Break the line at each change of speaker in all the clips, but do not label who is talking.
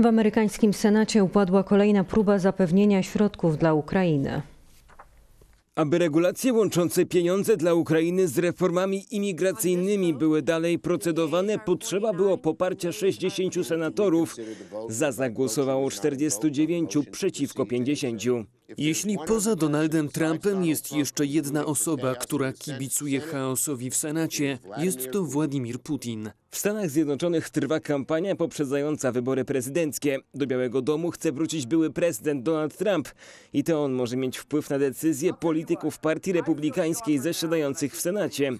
W amerykańskim Senacie upadła kolejna próba zapewnienia środków dla Ukrainy.
Aby regulacje łączące pieniądze dla Ukrainy z reformami imigracyjnymi były dalej procedowane, potrzeba było poparcia 60 senatorów. Za zagłosowało 49 przeciwko 50.
Jeśli poza Donaldem Trumpem jest jeszcze jedna osoba, która kibicuje chaosowi w Senacie,
jest to Władimir Putin. W Stanach Zjednoczonych trwa kampania poprzedzająca wybory prezydenckie. Do Białego Domu chce wrócić były prezydent Donald Trump i to on może mieć wpływ na decyzje polityków partii republikańskiej zasiadających w Senacie.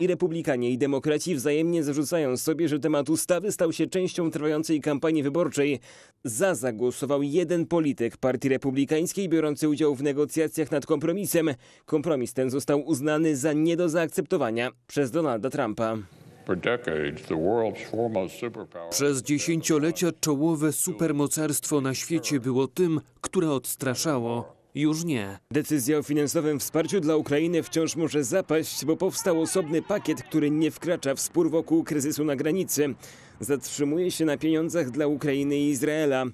I republikanie i demokraci wzajemnie zarzucają sobie, że temat ustawy stał się częścią trwającej kampanii wyborczej. Za zagłosował jeden polityk partii republikańskiej biorący udział w negocjacjach nad kompromisem. Kompromis ten został uznany za nie do zaakceptowania przez Donalda Trumpa.
Przez dziesięciolecia czołowe supermocarstwo na świecie było tym, które odstraszało. Już nie.
Decyzja o finansowym wsparciu dla Ukrainy wciąż może zapaść, bo powstał osobny pakiet, który nie wkracza w spór wokół kryzysu na granicy. Zatrzymuje się na pieniądzach dla Ukrainy i Izraela.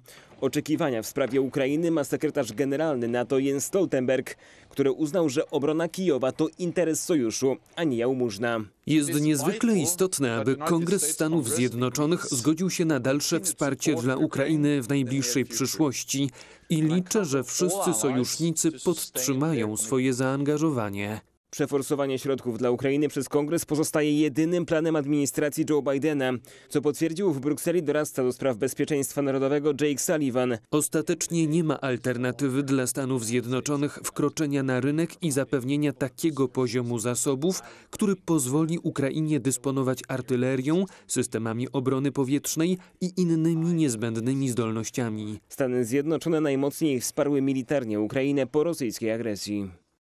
Oczekiwania w sprawie Ukrainy ma sekretarz generalny NATO Jens Stoltenberg, który uznał, że obrona Kijowa to interes sojuszu, a nie jałmużna.
Jest niezwykle istotne, aby Kongres Stanów Zjednoczonych zgodził się na dalsze wsparcie dla Ukrainy w najbliższej przyszłości i liczę, że wszyscy sojusznicy podtrzymają swoje zaangażowanie.
Przeforsowanie środków dla Ukrainy przez Kongres pozostaje jedynym planem administracji Joe Bidena, co potwierdził w Brukseli doradca do spraw bezpieczeństwa
narodowego Jake Sullivan. Ostatecznie nie ma alternatywy dla Stanów Zjednoczonych wkroczenia na rynek i zapewnienia takiego poziomu zasobów, który pozwoli Ukrainie dysponować artylerią, systemami obrony powietrznej i innymi niezbędnymi zdolnościami.
Stany Zjednoczone najmocniej wsparły militarnie Ukrainę po rosyjskiej agresji.